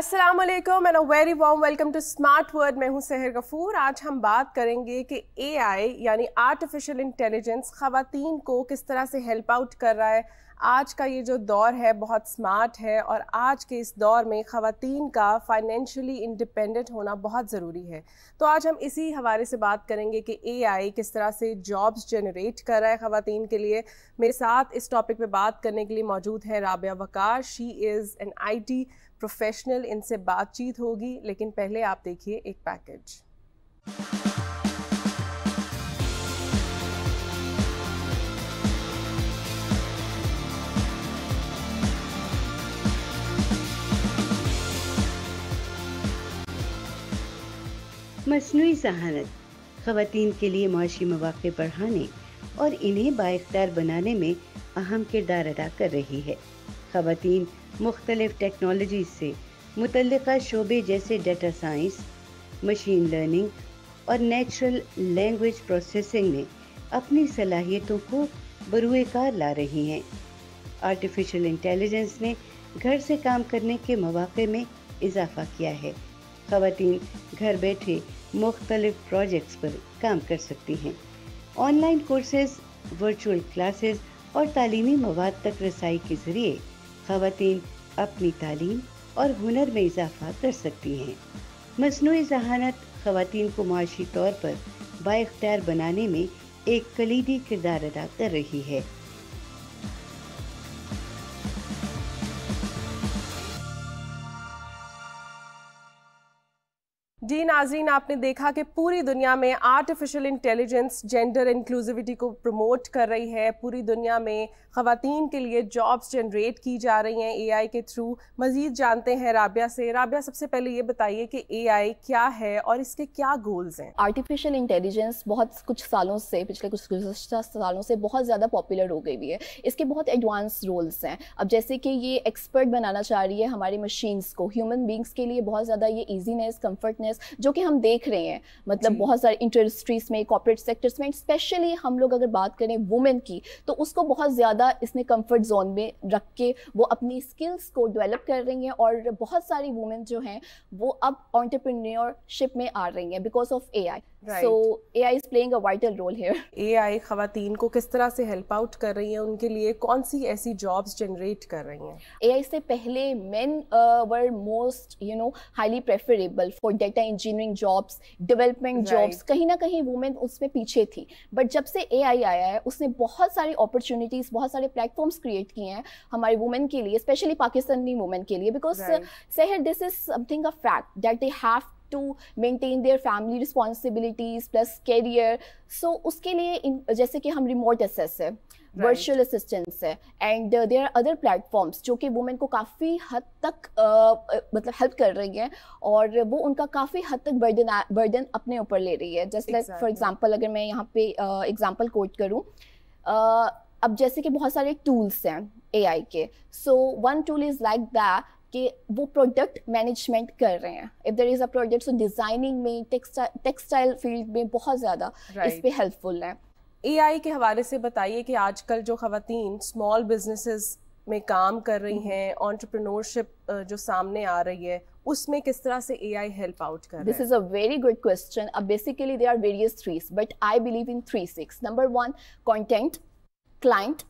अस्सलाम वालेकुम and a very warm welcome to smart word मैं हूं सहर गफूर आज हम बात करेंगे कि एआई यानी आर्टिफिशियल इंटेलिजेंस खातन को किस तरह से हेल्प आउट कर रहा है आज का ये जो दौर है बहुत स्मार्ट है और आज के इस दौर में ख़वान का फाइनेंशियली इंडिपेंडेंट होना बहुत ज़रूरी है तो आज हम इसी हवाले से बात करेंगे कि एआई किस तरह से जॉब्स जनरेट कर रहा है ख़वान के लिए मेरे साथ इस टॉपिक पे बात करने के लिए मौजूद है Rabia Waqar she is an IT professional इनसे बातचीत होगी लेकिन पहले आप देखिए एक पैकेज मसनू जहानत खातन के लिए मुशी मौाक़े बढ़ाने और इन्हें बाख्तियार बनाने में अहम किरदार अदा कर रही है खातन मुख्तलिफ़ टेक्नोलॉजी से मुतल शोबे जैसे डेटा साइंस मशीन लर्निंग और नेचुरल लैंग्वेज प्रोसेसिंग में अपनी सलाहियतों को बरुएकार ला रही हैं आर्टिफिशियल इंटेलिजेंस ने घर से काम करने के मौाक़े में इजाफा किया है खातन घर बैठे मुख्तलिफ प्रोजेक्ट्स पर काम कर सकती हैं ऑनलाइन कोर्सेज वर्चुअल क्लासेस और तालीमी मवाद तक रसाई के ज़रिए खातन अपनी तालीम और हुनर में इजाफा कर सकती हैं मसनू जहानत खातन को माशी तौर पर बाख्तियार बनाने में एक कलीदी किरदार अदा कर रही है जी नाजरीन आपने देखा कि पूरी दुनिया में आर्टिफिशियल इंटेलिजेंस जेंडर इंक्लूसिविटी को प्रमोट कर रही है पूरी दुनिया में ख़वातीन के लिए जॉब्स जनरेट की जा रही हैं एआई के थ्रू मज़ीद जानते हैं राबिया से राबिया सबसे पहले ये बताइए कि एआई क्या है और इसके क्या गोल्स हैं आर्टिफिशियल इंटेलिजेंस बहुत कुछ सालों से पिछले कुछ गुजशत सालों से बहुत ज़्यादा पॉपुलर हो गई हुई है इसके बहुत एडवांस रोल्स हैं अब जैसे कि ये एक्सपर्ट बनाना चाह रही है हमारी मशीन्स को ह्यूमन बींग्स के लिए बहुत ज़्यादा ये ईजीनेस कम्फर्टनेस जो कि हम देख रहे हैं मतलब बहुत सारे इंडस्ट्रीज में कॉपोरेट सेक्टर्स में स्पेशली हम लोग अगर बात करें वुमेन की तो उसको बहुत ज़्यादा इसने कम्फर्ट जोन में रख के वो अपनी स्किल्स को डेवलप कर रही हैं और बहुत सारी वुमेन जो हैं वो अब ऑन्टरप्रेन्योरशिप में आ रही हैं because of A I so A I is playing a vital role here A I खातन को किस तरह से हेल्प आउट कर रही हैं उनके लिए कौन सी ऐसी जॉब्स जनरेट कर रही हैं ए आई से पहले manpower most you know highly preferable for data engineering jobs development jobs कहीं ना कहीं वुमेन उसमें पीछे थी बट जब से ए आया है उसने बहुत सारी अपॉर्चुनिटीज़ बहुत सारे प्लेटफॉर्म्स क्रिएट किए हैं हमारे वुमेन के लिए स्पेशली पाकिस्तानी वुमेन के लिए because Sehar this is something a fact that they have to maintain their family responsibilities plus career so उसके लिए जैसे कि हम रिमोट एसेस है वर्चुअल असिस्टेंट्स है and there are other platforms जो कि वुमेन को काफ़ी हद तक uh, uh मतलब हेल्प कर रही हैं और वो उनका काफ़ी हद तक बर्डन बर्डन अपने ऊपर ले रही है जस्ट लाइक फॉर एग्जाम्पल अगर मैं यहाँ पे एग्जाम्पल uh, कोट करूँ uh, अब जैसे कि बहुत सारे टूल्स हैं ए के so one tool is like that कि वो प्रोडक्ट मैनेजमेंट कर रहे हैं if there is a product so designing में टेक्सटाइल फील्ड में बहुत ज़्यादा right. इस पर हेल्पफुल है एआई के हवाले से बताइए कि आजकल जो खातन स्मॉल बिजनेसेस में काम कर रही हैं ऑन्टरप्रनोरशिप जो सामने आ रही है उसमें किस तरह से ए आई हेल्प आउट कर this is a very good question अब basically they are various threes but I believe in three six number one content client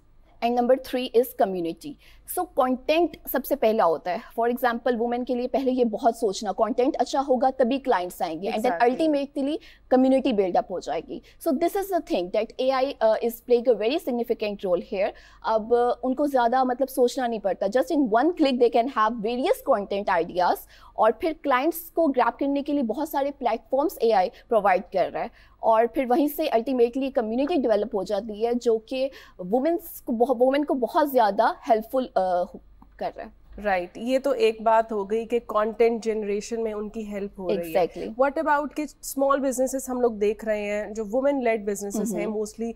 and number three is community so content सबसे पहला होता है for example women के लिए पहले ये बहुत सोचना कंटेंट अच्छा होगा तभी क्लाइंट्स आएंगे and then ultimately community buildup हो जाएगी so this is the thing that A I is playing a very significant role here अब uh, उनको ज़्यादा मतलब सोचना नहीं पड़ता just in one click they can have various content ideas और फिर क्लाइंट्स को ग्रैप करने के लिए बहुत सारे प्लेटफॉर्म्स ए प्रोवाइड कर रहा है और फिर वहीं से अल्टीमेटली कम्युनिटी डेवलप हो जाती है जो कि वुमेंस को वुमेन को बहुत ज़्यादा हेल्पफुल कर रहा है राइट right. ये तो एक बात हो गई कि कंटेंट जनरेशन में उनकी हेल्प हो exactly. रही है व्हाट अबाउट कि स्मॉल बिजनेसेस हम लोग देख रहे हैं जो वुमेन लेड बिजनेसेस हैं मोस्टली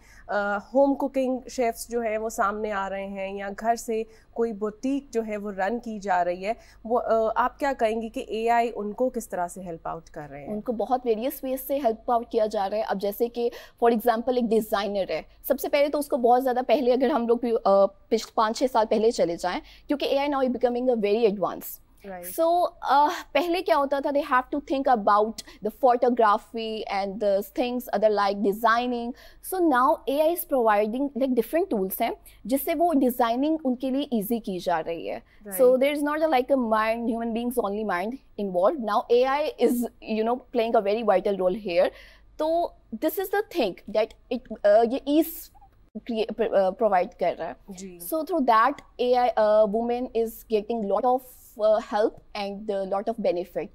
होम कुकिंग शेफ्स जो हैं वो सामने आ रहे हैं या घर से कोई बुटीक जो है वो रन की जा रही है वो uh, आप क्या कहेंगी कि एआई उनको किस तरह से हेल्प आउट कर रहे हैं उनको बहुत वेरियस वेज से हेल्प आउट किया जा रहा है अब जैसे कि फॉर एग्जाम्पल एक डिज़ाइनर है सबसे पहले तो उसको बहुत ज़्यादा पहले अगर हम लोग पाँच छः साल पहले चले जाए क्योंकि A I now become becoming a very advanced Right. So, uh, पहले क्या होता था they have to think about the photography and the things other like designing. So now AI is providing like different tools हैं जिससे वो designing उनके लिए easy की जा रही है. Right. So there is not a, like a mind human beings only mind involved. Now AI is you know playing a very vital role here. So this is the thing that it uh, ये ease provide uh, कर रहा है so through that A I women is getting lot of help and lot of benefit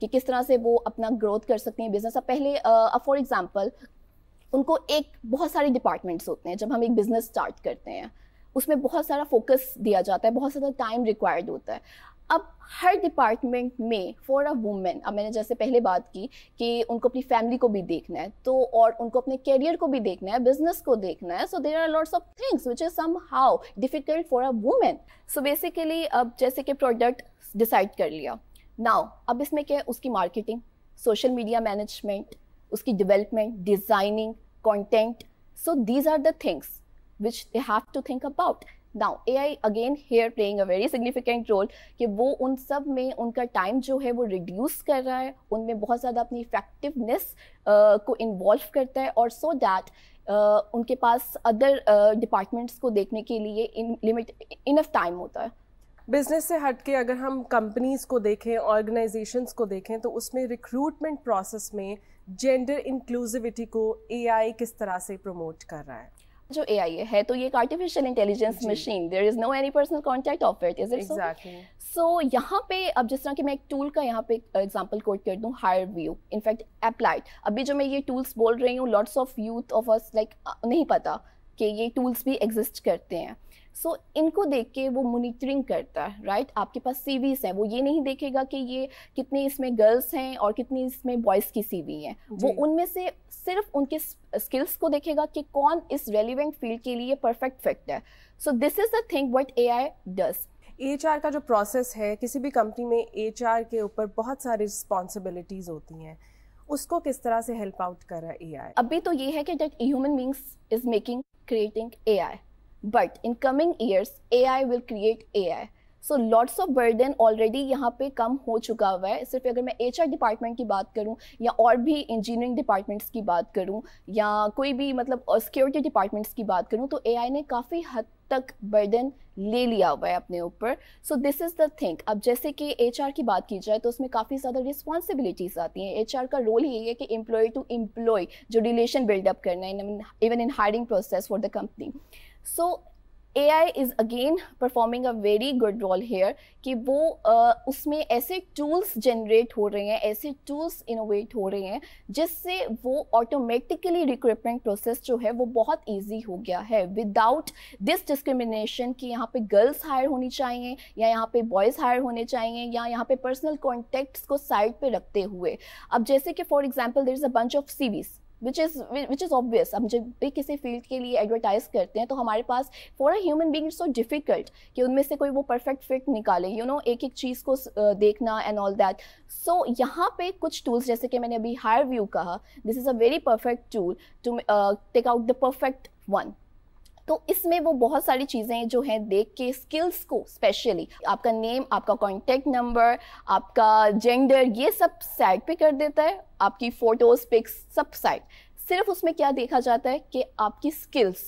कि किस तरह से वो अपना ग्रोथ कर सकती हैं बिजनेस अब पहले फॉर uh, एग्जाम्पल उनको एक बहुत सारे डिपार्टमेंट्स होते हैं जब हम एक बिजनेस स्टार्ट करते हैं उसमें बहुत सारा फोकस दिया जाता है बहुत सारा टाइम रिक्वायर्ड होता है अब हर डिपार्टमेंट में फॉर अ वूमेन अब मैंने जैसे पहले बात की कि उनको अपनी फैमिली को भी देखना है तो और उनको अपने कैरियर को भी देखना है बिजनेस को देखना है so there are lots of things which is somehow difficult for a women so basically अब जैसे कि प्रोडक्ट डिसाइड कर लिया नाउ अब इसमें क्या है उसकी मार्केटिंग सोशल मीडिया मैनेजमेंट उसकी development designing content so these are the things which they have to think about now A I again here playing a very significant role कि वो उन सब में उनका टाइम जो है वो रिड्यूस कर रहा है उनमें बहुत ज़्यादा अपनी इफेक्टिवनेस uh, को इन्वॉल्व करता है और सो so दैट uh, उनके पास अदर डिपार्टमेंट्स uh, को देखने के लिए इन लिमिट इनफ टाइम होता है बिजनेस से हट के अगर हम कंपनीज को देखें ऑर्गेनाइजेशंस को देखें तो उसमें रिक्रूटमेंट प्रोसेस में जेंडर इंक्लूसिविटी को एआई किस तरह से प्रमोट कर रहा है जो ए आई है तो ये एक artificial intelligence machine there is no any personal contact of it is it so यहाँ पे अब जिस तरह की मैं एक टूल का यहाँ पे एग्जाम्पल कोट कर दूँ हायर व्यू इनफैक्ट अप्लाइड अभी जो मैं ये टूल्स बोल रही हूँ lots of youth of us like नहीं पता कि ये टूल्स भी एग्जिस्ट करते हैं सो so, इनको देख के वो मोनिटरिंग करता है राइट आपके पास सीवीज है वो ये नहीं देखेगा कि ये कितने इसमें गर्ल्स हैं और कितनी इसमें बॉयज़ की सीवी हैं वो उनमें से सिर्फ उनके स्किल्स को देखेगा कि कौन इस रेलिवेंट फील्ड के लिए परफेक्ट फिट है so this is the thing what A I does H का जो प्रोसेस है किसी भी कंपनी में एच के ऊपर बहुत सारी रिस्पॉन्सिबिलिटीज़ होती हैं उसको किस तरह से हेल्प आउट कर रहा है ए अभी तो ये है कि that human beings is making creating A I but in coming years A I will create A I so lots of burden already यहाँ पे कम हो चुका हुआ है सिर्फ अगर मैं एच आर डिपार्टमेंट की बात करूँ या और भी इंजीनियरिंग डिपार्टमेंट्स की बात करूँ या कोई भी मतलब सिक्योरिटी डिपार्टमेंट्स की बात करूँ तो ए आई ने काफ़ी हद तक बर्डन ले लिया हुआ है अपने ऊपर so this is the thing अब जैसे कि एच आर की बात की जाए तो उसमें काफ़ी ज़्यादा रिस्पॉन्सिबिलिटीज़ आती हैं एच आर का रोल ही है कि एम्प्लॉय टू एम्प्लॉय जो रिलेशन बिल्डअप करना है even in hiring process for the company so A I is again performing a very good role here कि वो uh, उसमें ऐसे टूल्स जनरेट हो रहे हैं ऐसे टूल्स इनोवेट हो रहे हैं जिससे वो ऑटोमेटिकली रिक्रूटमेंट प्रोसेस जो है वो बहुत ईजी हो गया है विदाउट दिस डिस्क्रिमिनेशन कि यहाँ पे गर्ल्स हायर होनी चाहिए या यहाँ पे बॉयज़ हायर होने चाहिए या यहाँ पे पर्सनल कॉन्टैक्ट्स को साइड पे रखते हुए अब जैसे कि for example there is a bunch of CVs which is which is obvious हम जब भी किसी फील्ड के लिए एडवर्टाइज करते हैं तो हमारे पास for a human being it's so difficult कि उनमें से कोई वो परफेक्ट फिट निकाले यू you नो know, एक एक चीज़ को देखना एंड ऑल दैट सो यहाँ पे कुछ टूल्स जैसे कि मैंने अभी हायर व्यू कहा this is a very perfect tool to take out the perfect one तो इसमें वो बहुत सारी चीज़ें जो हैं देख के स्किल्स को स्पेशली आपका नेम आपका कॉन्टैक्ट नंबर आपका जेंडर ये सब साइड पे कर देता है आपकी फ़ोटोज़ पिक्स सब साइड सिर्फ उसमें क्या देखा जाता है कि आपकी स्किल्स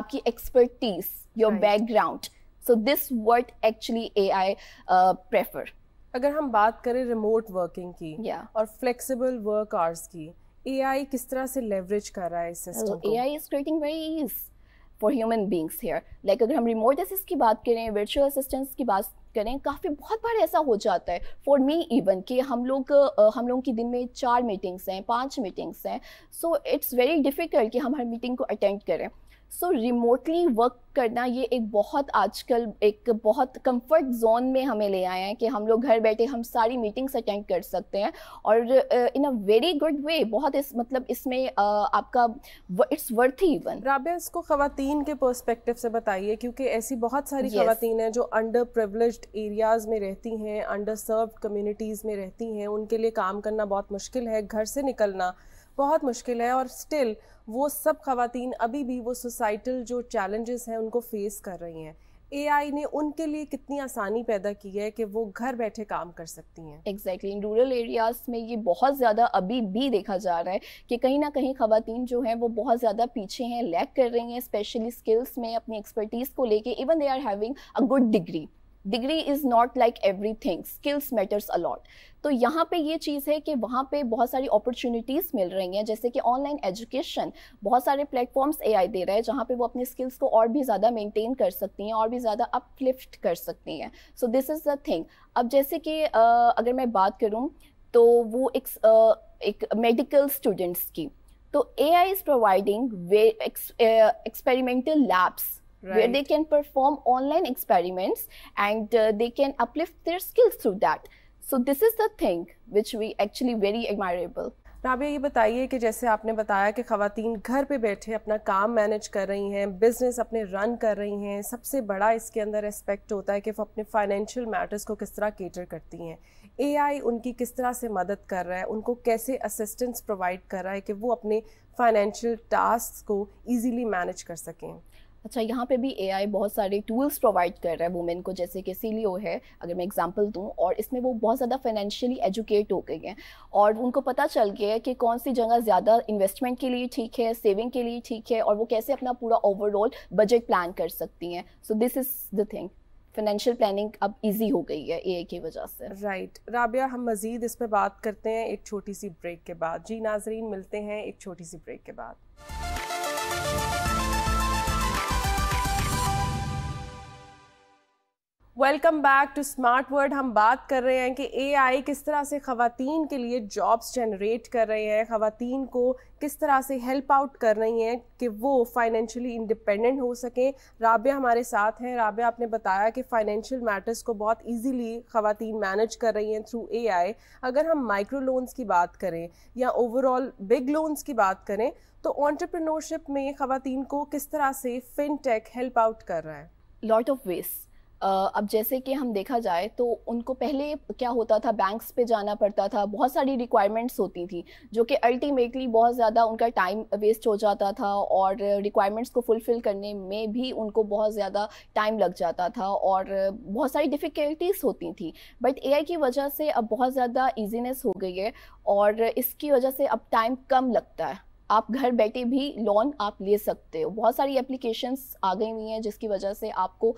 आपकी expertise your background so this word actually A I prefer अगर हम बात करें रिमोट वर्किंग की yeah. और फ्लेक्सिबल वर्क आवर्स की ए किस तरह से लेवरेज कर रहा है इस system A I is creating very for human beings here like अगर हम रिमोट असिस्ट की बात करें वर्चुअल असिस्टेंट्स की बात करें काफ़ी बहुत बार ऐसा हो जाता है फॉर मी इवन कि हम लोग हम लोगों की दिन में चार मीटिंग्स हैं पांच मीटिंग्स हैं सो इट्स वेरी डिफ़िकल्ट कि हम हर मीटिंग को अटेंड करें सो रिमोटली वर्क करना ये एक बहुत आजकल एक बहुत कंफर्ट जोन में हमें ले आए हैं कि हम लोग घर बैठे हम सारी मीटिंग्स अटेंड कर सकते हैं और इन अ वेरी गुड वे बहुत इस मतलब इसमें uh, आपका इट्स वर्थ ही इवन राबिया इसको खातन के पर्सपेक्टिव से बताइए क्योंकि ऐसी बहुत सारी yes. खातन हैं जो अंडर प्रिवलेज एरियाज़ में रहती हैं अंडर सर्व कम्यूनिटीज़ में रहती हैं उनके लिए काम करना बहुत मुश्किल है घर से निकलना बहुत मुश्किल है और स्टिल वो सब खातन अभी भी वो सोसाइटल जो चैलेंजेस हैं उनको फेस कर रही हैं आई ने उनके लिए कितनी आसानी पैदा की है कि वो घर बैठे काम कर सकती हैं एग्जैक्टली इन रूरल एरियाज़ में ये बहुत ज़्यादा अभी भी देखा जा रहा है कि कहीं ना कहीं खातन जो हैं वो बहुत ज़्यादा पीछे हैं लैक कर रही हैं स्पेशली स्किल्स में अपनी एक्सपर्टीज़ को लेके even they are having a good degree degree is not like everything skills matters a lot तो यहाँ पे ये चीज़ है कि वहाँ पे बहुत सारी अपॉर्चुनिटीज़ मिल रही हैं जैसे कि ऑनलाइन एजुकेशन बहुत सारे प्लेटफॉर्म्स ए दे रहे हैं जहाँ पे वो अपने स्किल्स को और भी ज़्यादा मेंटेन कर सकती हैं और भी ज़्यादा अपलिफ्ट कर सकती हैं so this is the thing अब जैसे कि अगर मैं बात करूँ तो वो एक एक मेडिकल स्टूडेंट्स की तो A I is providing experimental labs right. where they can perform online experiments and uh, they can uplift their skills through that. So this is the thing which we actually very admirable. Nabia ये बताइए कि जैसे आपने बताया कि खातन घर पे बैठे अपना काम मैनेज कर रही हैं बिज़नेस अपने रन कर रही हैं सबसे बड़ा इसके अंदर एस्पेक्ट होता है कि वो अपने फाइनेंशियल मैटर्स को किस तरह केटर करती हैं एआई उनकी किस तरह से मदद कर रहा है उनको कैसे असिस्टेंस प्रोवाइड कर रहा है कि वो अपने फाइनेंशियल टास्क को ईजीली मैनेज कर सकें अच्छा यहाँ पे भी ए बहुत सारे टूल्स प्रोवाइड कर रहा है वुमेन को जैसे कि सी e है अगर मैं एग्जांपल दूँ और इसमें वो बहुत ज़्यादा फाइनेंशियली एजुकेट हो गई हैं और उनको पता चल गया है कि कौन सी जगह ज़्यादा इन्वेस्टमेंट के लिए ठीक है सेविंग के लिए ठीक है और वो कैसे अपना पूरा ओवरऑल बजट प्लान कर सकती हैं so this is the thing financial planning अब इजी हो गई है ए की वजह से राइट right. राबिया हम मज़ीद इस पर बात करते हैं एक छोटी सी ब्रेक के बाद जी नाजरीन मिलते हैं एक छोटी सी ब्रेक के बाद welcome back to smart word हम बात कर रहे हैं कि एआई किस तरह से खातन के लिए जॉब्स जनरेट कर रहे हैं ख़वातीन को किस तरह से हेल्प आउट कर रही हैं कि वो फाइनेंशियली इंडिपेंडेंट हो सकें राबिया हमारे साथ हैं राबिया आपने बताया कि फ़ाइनेंशियल मैटर्स को बहुत इजीली ख़वातीन मैनेज कर रही हैं थ्रू ए अगर हम माइक्रो लोन्स की बात करें या ओवरऑल बिग लोन्स की बात करें तो ऑन्टरप्रनोरशिप में ख़वान को किस तरह से फिन हेल्प आउट कर रहा है लॉट ऑफ वेस्ट अब जैसे कि हम देखा जाए तो उनको पहले क्या होता था बैंक्स पे जाना पड़ता था बहुत सारी रिक्वायरमेंट्स होती थी जो कि अल्टीमेटली बहुत ज़्यादा उनका टाइम वेस्ट हो जाता था और रिक्वायरमेंट्स को फुलफ़िल करने में भी उनको बहुत ज़्यादा टाइम लग जाता था और बहुत सारी डिफ़िकल्टीज़ होती थी बट ए की वजह से अब बहुत ज़्यादा ईजीनेस हो गई है और इसकी वजह से अब टाइम कम लगता है आप घर बैठे भी लोन आप ले सकते हो बहुत सारी एप्लीकेशंस आ गई हुई हैं जिसकी वजह से आपको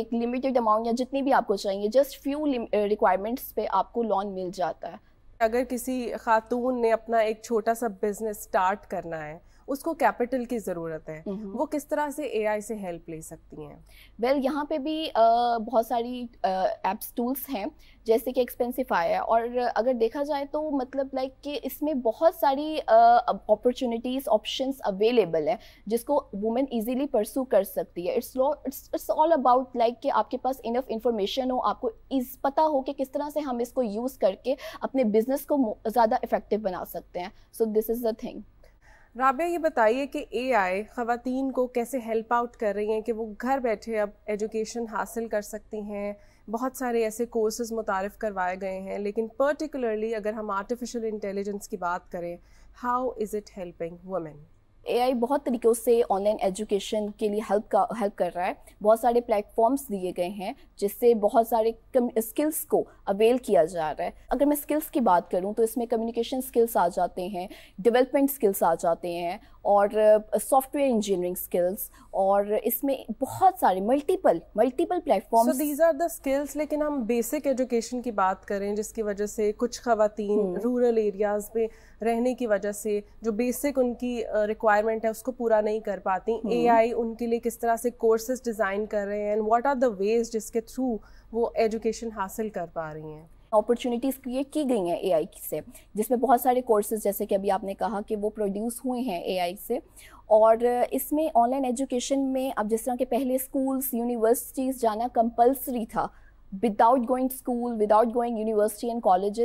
एक लिमिटेड अमाउंट या जितनी भी आपको चाहिए जस्ट फ्यू रिक्वायरमेंट्स पे आपको लोन मिल जाता है अगर किसी खातून ने अपना एक छोटा सा बिज़नेस स्टार्ट करना है उसको कैपिटल की ज़रूरत है हम्म हम्म। वो किस तरह से एआई से हेल्प ले सकती हैं वेल well, यहाँ पे भी आ, बहुत सारी एप्स टूल्स हैं जैसे कि एक्सपेंसिव आया है और अगर देखा जाए तो मतलब लाइक कि इसमें बहुत सारी अपॉर्चुनिटीज़ ऑप्शंस अवेलेबल है जिसको वुमेन इजीली परसू कर सकती है it's it's all about like कि आपके पास इनफ इंफॉर्मेशन हो आपको इस पता हो कि किस तरह से हम इसको यूज़ करके अपने बिजनेस को ज़्यादा इफेक्टिव बना सकते हैं so this is the thing Rabia ये बताइए कि ए आई ख़वान को कैसे हेल्प आउट कर रही हैं कि वो घर बैठे अब एजुकेशन हासिल कर सकती हैं बहुत सारे ऐसे कोर्सेज मुतारफ़ करवाए गए हैं लेकिन पर्टिकुलरली अगर हम आर्टिफिशियल इंटेलिजेंस की बात करें how is it helping women AI बहुत तरीक़ों से ऑनलाइन एजुकेशन के लिए हेल्प का हेल्प कर रहा है बहुत सारे प्लेटफॉर्म्स दिए गए हैं जिससे बहुत सारे स्किल्स को अवेल किया जा रहा है अगर मैं स्किल्स की बात करूं तो इसमें कम्युनिकेशन स्किल्स आ जाते हैं डेवलपमेंट स्किल्स आ जाते हैं और सॉफ्टवेयर इंजीनियरिंग स्किल्स और इसमें बहुत सारे multiple multiple platform these are the skills लेकिन हम बेसिक एजुकेशन की बात करें जिसकी वजह से कुछ खातन रूरल एरियाज़ में रहने की वजह से जो बेसिक उनकी रिक्वायरमेंट है उसको पूरा नहीं कर पाती ए हम्म। आई उनके लिए किस तरह से कोर्सेज डिज़ाइन कर रहे हैं and what are the ways जिसके थ्रू वो एजुकेशन हासिल कर पा रही हैं अपॉर्चुनिटीज़ क्रिएट की गई हैं एआई से जिसमें बहुत सारे कोर्सेज जैसे कि अभी आपने कहा कि वो प्रोड्यूस हुए हैं एआई से और इसमें ऑनलाइन एजुकेशन में अब जिस तरह के पहले स्कूल्स यूनिवर्सिटीज़ जाना कंपलसरी था without going school without going university and college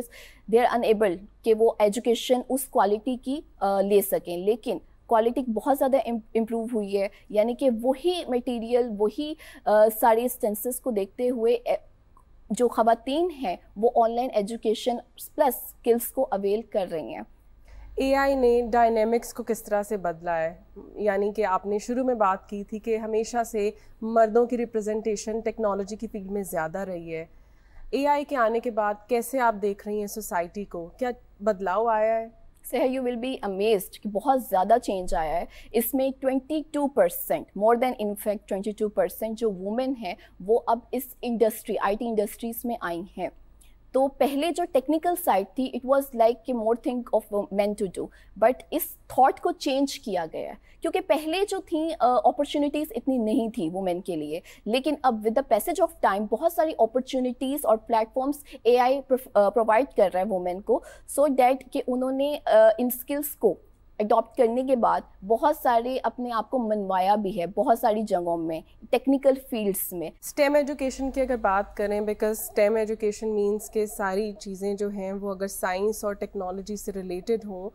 they are unable कि वो एजुकेशन उस क्वालिटी की ले सकें लेकिन क्वालिटी बहुत ज़्यादा इम्प्रूव हुई है यानी कि वही मटेरियल वही सारे इंस्टेंसेस को देखते हुए जो खातन हैं वो ऑनलाइन एजुकेशन प्लस स्किल्स को अवेल कर रही हैं ए ने डायनेमिक्स को किस तरह से बदला है यानी कि आपने शुरू में बात की थी कि हमेशा से मर्दों की रिप्रेजेंटेशन टेक्नोलॉजी की फील्ड में ज़्यादा रही है ए के आने के बाद कैसे आप देख रही हैं सोसाइटी को क्या बदलाव आया है से है यू विल बी अमेज्ड कि बहुत ज़्यादा चेंज आया है इसमें 22 percent more than in fact 22 percent जो वुमेन हैं वो अब इस इंडस्ट्री आईटी इंडस्ट्रीज़ में आई हैं तो पहले जो टेक्निकल साइड थी इट वॉज़ लाइक के more think of man to do but इस थॉट को चेंज किया गया है क्योंकि पहले जो थी अपॉर्चुनिटीज़ uh, इतनी नहीं थी वुमेन के लिए लेकिन अब with the passage of time बहुत सारी अपॉर्चुनिटीज़ और प्लेटफॉर्म्स ए प्रोवाइड कर रहा है वुमेन को सो so डैट कि उन्होंने इन स्किल्स को अडॉप्ट करने के बाद बहुत सारे अपने आप को मनवाया भी है बहुत सारी जगहों में टेक्निकल फील्ड्स में स्टेम एजुकेशन की अगर बात करें बिकॉज स्टेम एजुकेशन मीन्स के सारी चीज़ें जो हैं वो अगर साइंस और टेक्नोलॉजी से रिलेटेड हों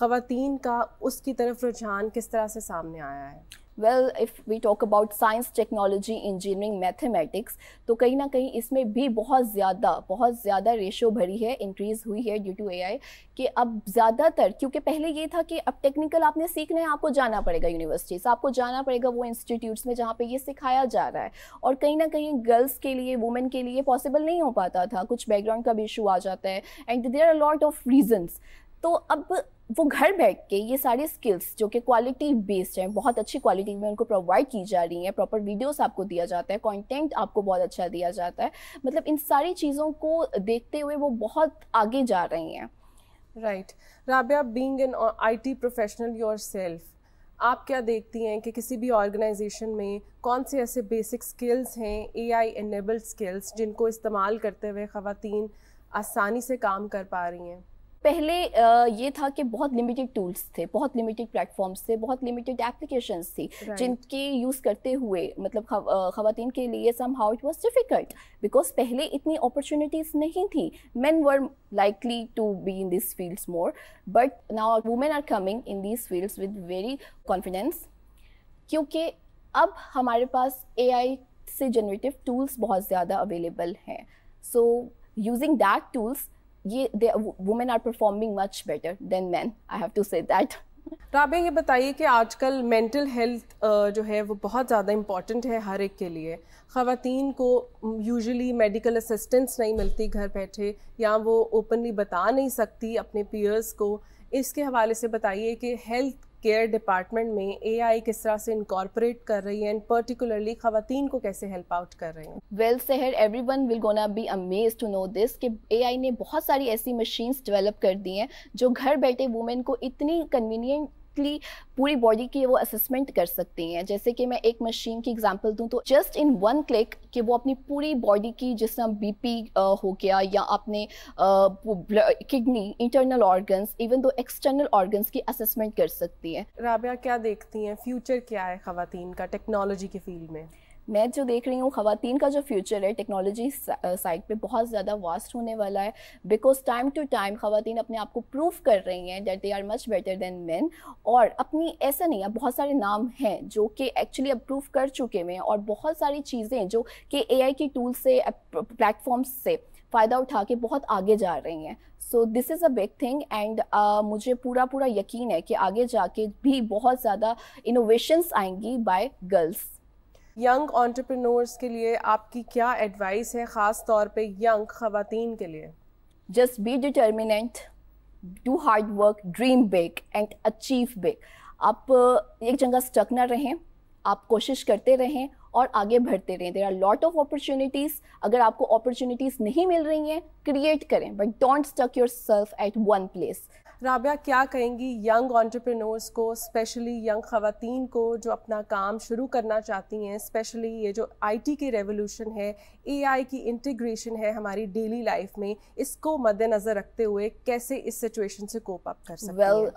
खातन का उसकी तरफ रुझान किस तरह से सामने आया है well if we talk about science technology engineering mathematics तो कहीं ना कहीं इसमें भी बहुत ज़्यादा बहुत ज़्यादा रेशो भरी है इंक्रीज़ हुई है ड्यू टू ए कि अब ज़्यादातर क्योंकि पहले ये था कि अब टेक्निकल आपने सीखना है आपको जाना पड़ेगा यूनिवर्सिटीज़ आपको जाना पड़ेगा वो इंस्टीट्यूट्स में जहाँ पर ये सिखाया जा रहा है और कहीं ना कहीं गर्ल्स के लिए वुमेन के लिए पॉसिबल नहीं हो पाता था कुछ बैकग्राउंड का भी इशू आ जाता है and there are lot of reasons तो अब वो घर बैठ के ये सारी स्किल्स जो कि क्वालिटी बेस्ड हैं बहुत अच्छी क्वालिटी में उनको प्रोवाइड की जा रही हैं प्रॉपर वीडियोस आपको दिया जाता है कंटेंट आपको बहुत अच्छा दिया जाता है मतलब इन सारी चीज़ों को देखते हुए वो बहुत आगे जा रही हैं right Rabia being an I T professional yourself आप क्या देखती हैं कि किसी भी ऑर्गेनाइजेशन में कौन से ऐसे बेसिक स्किल्स हैं ए आई एनेबल्ड स्किल्स जिनको इस्तेमाल करते हुए ख़वान आसानी से काम कर पा रही हैं पहले ये था कि बहुत लिमिटेड टूल्स थे बहुत लिमिटेड प्लेटफॉर्म्स थे बहुत लिमिटेड एप्लीकेशंस थी right. जिनके यूज़ करते हुए मतलब ख़वान के लिए somehow it was difficult because पहले इतनी अपॉर्चुनिटीज़ नहीं थी man were likely to be in this fields more but now women are coming in this fields with very confidence क्योंकि अब हमारे पास ए आई से जनरेटिव टूल्स बहुत ज़्यादा अवेलेबल हैं सो यूजिंग दैट टूल्स ये women are performing much better than man I have to say that Rabia ये बताइए कि आजकल मेंटल हेल्थ जो है वो बहुत ज़्यादा इम्पॉर्टेंट है हर एक के लिए ख़वान को यूजुअली मेडिकल असिस्टेंस नहीं मिलती घर बैठे या वो ओपनली बता नहीं सकती अपने पीयर्स को इसके हवाले से बताइए कि हेल्थ केयर डिपार्टमेंट में ए किस तरह से इनकॉर्पोरेट कर रही है एंड पर्टिकुलरली खातन को कैसे हेल्प आउट कर रही हैं well sure everyone will gonna be amaze to know this कि ए ने बहुत सारी ऐसी मशीन्स डेवलप कर दी हैं जो घर बैठे वुमेन को इतनी कन्वीनियंट एग्जैक्टली पूरी बॉडी की वो असेसमेंट कर सकती हैं जैसे कि मैं एक मशीन की एग्जांपल दूं तो जस्ट इन वन क्लिक कि वो अपनी पूरी बॉडी की जिस तरह बी हो गया या अपने kidney internal organs even though external organs की असेसमेंट कर सकती है राबिया क्या देखती हैं फ्यूचर क्या है खातन का टेक्नोलॉजी के फील्ड में मैं जो देख रही हूँ ख़वान का जो फ्यूचर है टेक्नोलॉजी साइड पे बहुत ज़्यादा वास्ट होने वाला है बिकॉज टाइम टू टाइम ख़वान अपने आप को प्रूव कर रही हैं that they are much better than man और अपनी ऐसा नहीं है बहुत सारे नाम हैं जो कि एक्चुअली अब प्रूव कर चुके हुए हैं और बहुत सारी चीज़ें जो कि ए आई के टूल से प्लेटफॉर्म्स से फ़ायदा उठा के बहुत आगे जा रही हैं so this is a big thing and मुझे पूरा पूरा यकीन है कि आगे जाके भी बहुत ज़्यादा इनोवेशंस आएंगी बाय गर्ल्स यंग ऑन्टरप्रनोर्स के लिए आपकी क्या एडवाइस है ख़ास तौर पे यंग ख़वातीन के लिए just be determinant do hard work dream big and achieve big आप एक जगह स्टक ना रहें आप कोशिश करते रहें और आगे बढ़ते रहें there are lot of opportunities अगर आपको अपॉर्चुनिटीज़ नहीं मिल रही हैं क्रिएट करें but don't stuck yourself at one place Rabia क्या कहेंगी यंग ऑन्टरप्रनोर्स को स्पेशली यंग ख़वान को जो अपना काम शुरू करना चाहती हैं स्पेशली ये जो आईटी के रेवोल्यूशन है एआई की इंटीग्रेशन है हमारी डेली लाइफ में इसको मद्देनज़र रखते हुए कैसे इस सिचुएशन से कोप अप कर सकते वेल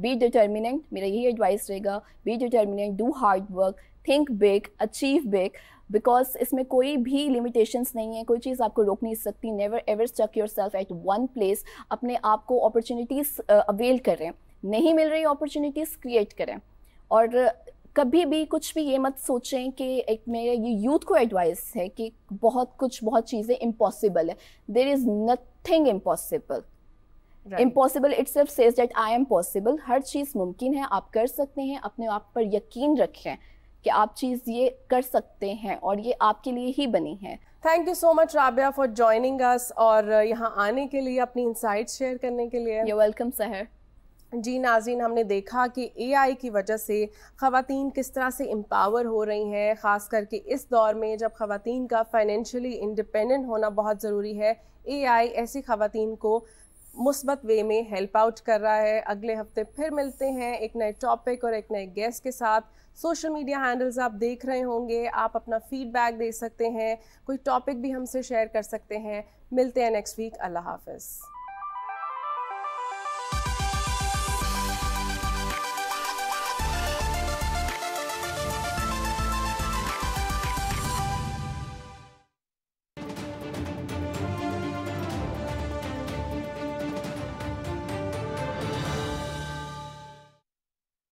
बी डिटर्मिनेंट मेरा यही एडवाइस रहेगा be determinant do hard work think big achieve big because इसमें कोई भी लिमिटेशंस नहीं है कोई चीज़ आपको रोक नहीं सकती never ever stuck yourself at one place अपने आप को अपॉर्चुनिटीज़ अवेल करें नहीं मिल रही अपॉर्चुनिटीज़ क्रिएट करें और कभी भी कुछ भी ये मत सोचें कि एक मेरे ये यूथ को एडवाइस है कि बहुत कुछ बहुत चीज़ें इम्पॉसिबल है there is nothing impossible impossible itself says that I am possible हर चीज़ मुमकिन है आप कर सकते हैं अपने आप पर यकीन रखें कि आप चीज़ ये कर सकते हैं और ये आपके लिए ही बनी है thank you so much Rabia for joining us और यहाँ आने के लिए अपनी इंसाइट शेयर करने के लिए यू वेलकम सहर जी नाजीन हमने देखा कि एआई की वजह से ख़वान किस तरह से एम्पावर हो रही हैं ख़ास करके इस दौर में जब ख़वान का फाइनेंशियली इंडिपेंडेंट होना बहुत ज़रूरी है एआई ऐसी ख़वान को मुस्बत वे में हेल्प आउट कर रहा है अगले हफ्ते फिर मिलते हैं एक नए टॉपिक और एक नए गेस्ट के साथ सोशल मीडिया हैंडल्स आप देख रहे होंगे आप अपना फीडबैक दे सकते हैं कोई टॉपिक भी हमसे शेयर कर सकते हैं मिलते हैं नेक्स्ट वीक अल्लाह हाफिज़